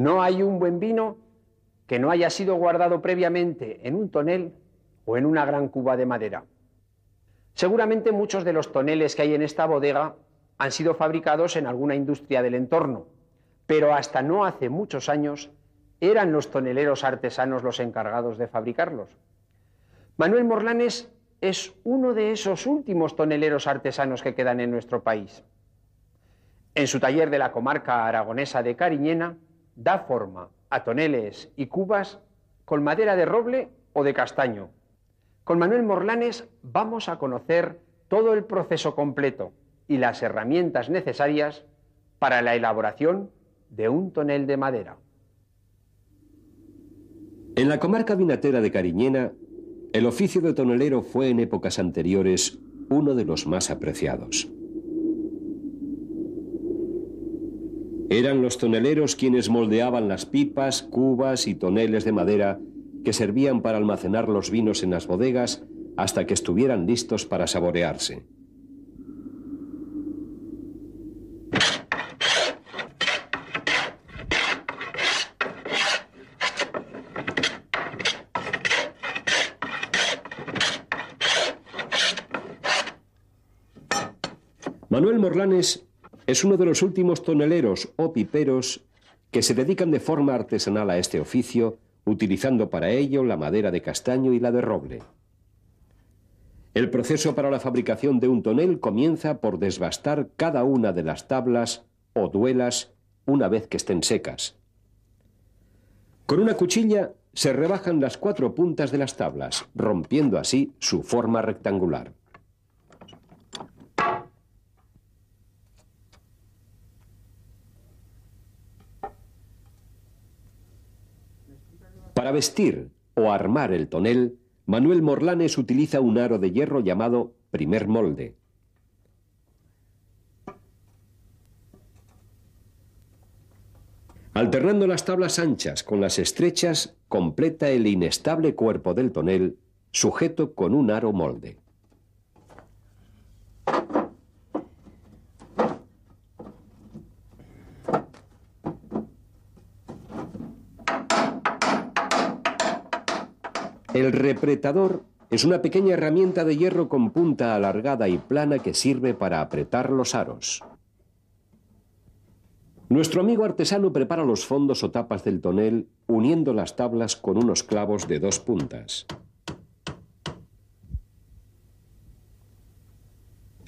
No hay un buen vino que no haya sido guardado previamente en un tonel o en una gran cuba de madera. Seguramente muchos de los toneles que hay en esta bodega han sido fabricados en alguna industria del entorno, pero hasta no hace muchos años eran los toneleros artesanos los encargados de fabricarlos. Manuel Morlanes es uno de esos últimos toneleros artesanos que quedan en nuestro país. En su taller de la comarca aragonesa de Cariñena, da forma a toneles y cubas con madera de roble o de castaño. Con Manuel Morlanes vamos a conocer todo el proceso completo y las herramientas necesarias para la elaboración de un tonel de madera. En la comarca vinatera de Cariñena, el oficio de tonelero fue en épocas anteriores uno de los más apreciados. Eran los toneleros quienes moldeaban las pipas, cubas y toneles de madera que servían para almacenar los vinos en las bodegas hasta que estuvieran listos para saborearse. Manuel Morlanes es uno de los últimos toneleros o piperos que se dedican de forma artesanal a este oficio, utilizando para ello la madera de castaño y la de roble. El proceso para la fabricación de un tonel comienza por desbastar cada una de las tablas o duelas una vez que estén secas. Con una cuchilla se rebajan las cuatro puntas de las tablas, rompiendo así su forma rectangular. Para vestir o armar el tonel, Manuel Morlanes utiliza un aro de hierro llamado primer molde. Alternando las tablas anchas con las estrechas, completa el inestable cuerpo del tonel, sujeto con un aro molde. El repretador es una pequeña herramienta de hierro con punta alargada y plana que sirve para apretar los aros. Nuestro amigo artesano prepara los fondos o tapas del tonel uniendo las tablas con unos clavos de dos puntas.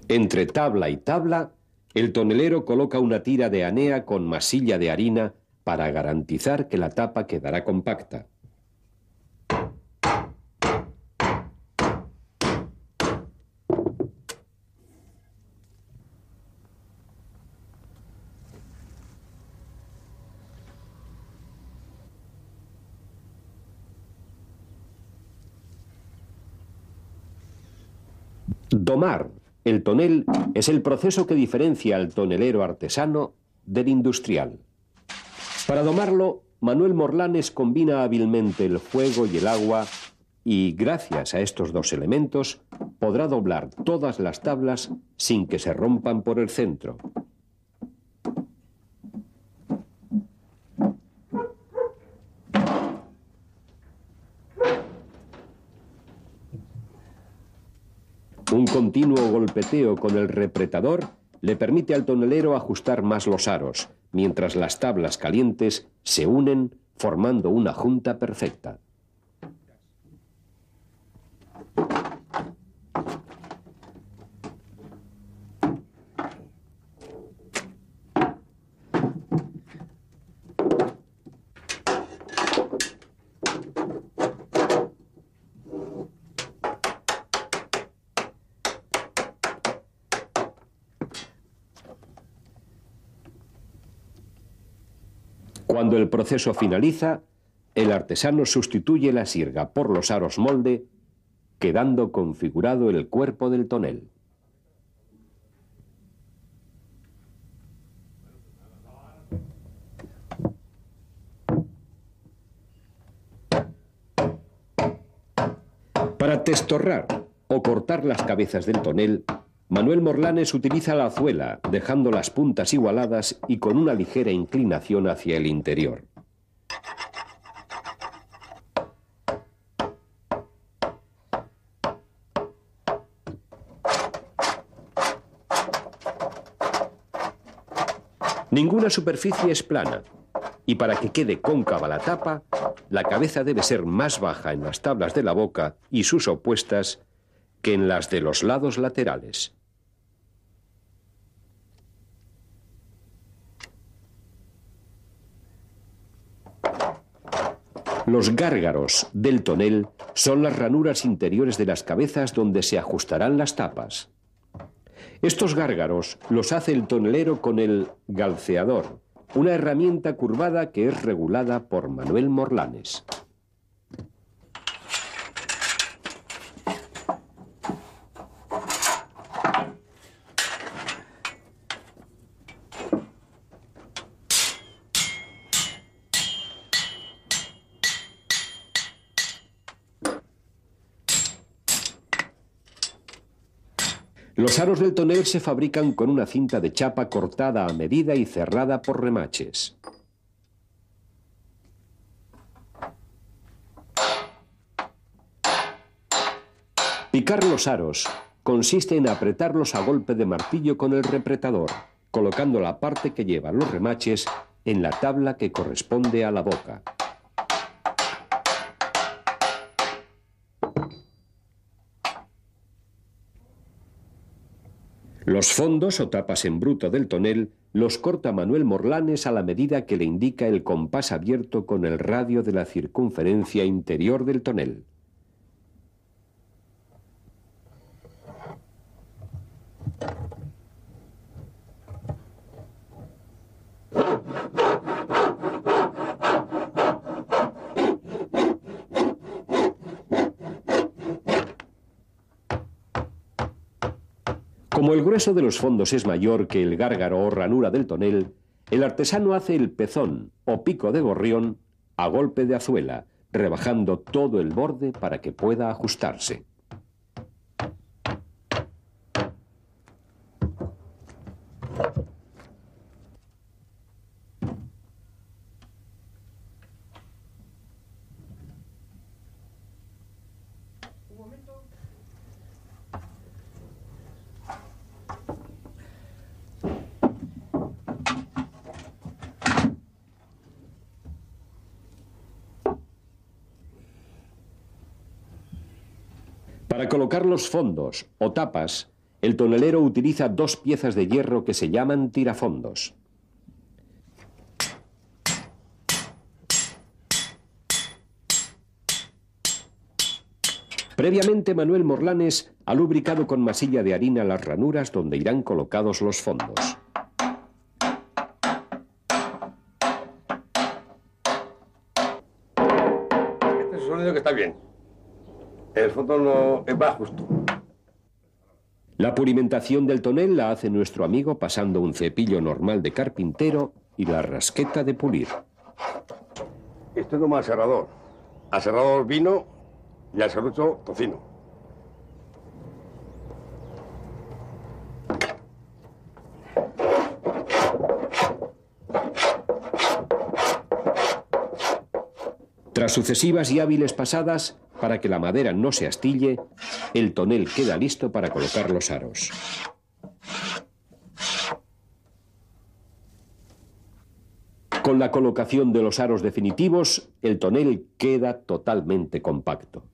Entre tabla y tabla, el tonelero coloca una tira de anea con masilla de harina para garantizar que la tapa quedará compacta. Domar el tonel es el proceso que diferencia al tonelero artesano del industrial. Para domarlo, Manuel Morlanes combina hábilmente el fuego y el agua y gracias a estos dos elementos podrá doblar todas las tablas sin que se rompan por el centro. Un continuo golpeteo con el repretador le permite al tonelero ajustar más los aros, mientras las tablas calientes se unen formando una junta perfecta. Cuando el proceso finaliza, el artesano sustituye la sirga por los aros molde, quedando configurado el cuerpo del tonel. Para testorrar o cortar las cabezas del tonel, Manuel Morlanes utiliza la azuela, dejando las puntas igualadas y con una ligera inclinación hacia el interior. Ninguna superficie es plana y para que quede cóncava la tapa, la cabeza debe ser más baja en las tablas de la boca y sus opuestas que en las de los lados laterales. Los gárgaros del tonel son las ranuras interiores de las cabezas donde se ajustarán las tapas. Estos gárgaros los hace el tonelero con el galceador, una herramienta curvada que es regulada por Manuel Morlanes. Los aros del tonel se fabrican con una cinta de chapa cortada a medida y cerrada por remaches. Picar los aros consiste en apretarlos a golpe de martillo con el repretador, colocando la parte que lleva los remaches en la tabla que corresponde a la boca. Los fondos o tapas en bruto del tonel los corta Manuel Morlanes a la medida que le indica el compás abierto con el radio de la circunferencia interior del tonel. Como el grueso de los fondos es mayor que el gárgaro o ranura del tonel, el artesano hace el pezón o pico de gorrión a golpe de azuela, rebajando todo el borde para que pueda ajustarse. Para colocar los fondos o tapas, el tonelero utiliza dos piezas de hierro que se llaman tirafondos. Previamente, Manuel Morlanes ha lubricado con masilla de harina las ranuras donde irán colocados los fondos. Este es sonido que está bien. El fondo no eh, va justo. La purimentación del tonel la hace nuestro amigo pasando un cepillo normal de carpintero y la rasqueta de pulir. Esto es como aserrador. Aserrador vino y aserrucho tocino. Tras sucesivas y hábiles pasadas, para que la madera no se astille, el tonel queda listo para colocar los aros. Con la colocación de los aros definitivos, el tonel queda totalmente compacto.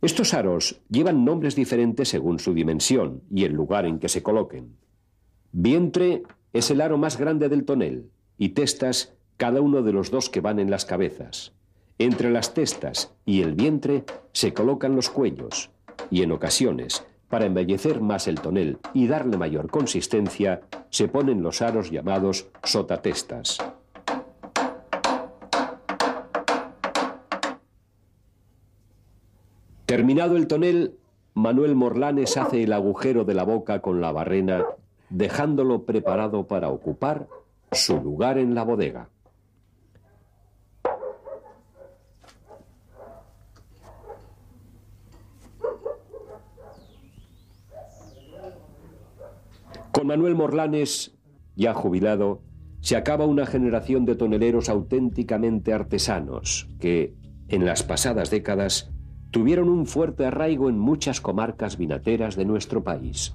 Estos aros llevan nombres diferentes según su dimensión y el lugar en que se coloquen. Vientre es el aro más grande del tonel y testas cada uno de los dos que van en las cabezas. Entre las testas y el vientre se colocan los cuellos y en ocasiones, para embellecer más el tonel y darle mayor consistencia, se ponen los aros llamados sotatestas. Terminado el tonel, Manuel Morlanes hace el agujero de la boca con la barrena, dejándolo preparado para ocupar su lugar en la bodega. Manuel Morlanes, ya jubilado, se acaba una generación de toneleros auténticamente artesanos que, en las pasadas décadas, tuvieron un fuerte arraigo en muchas comarcas vinateras de nuestro país.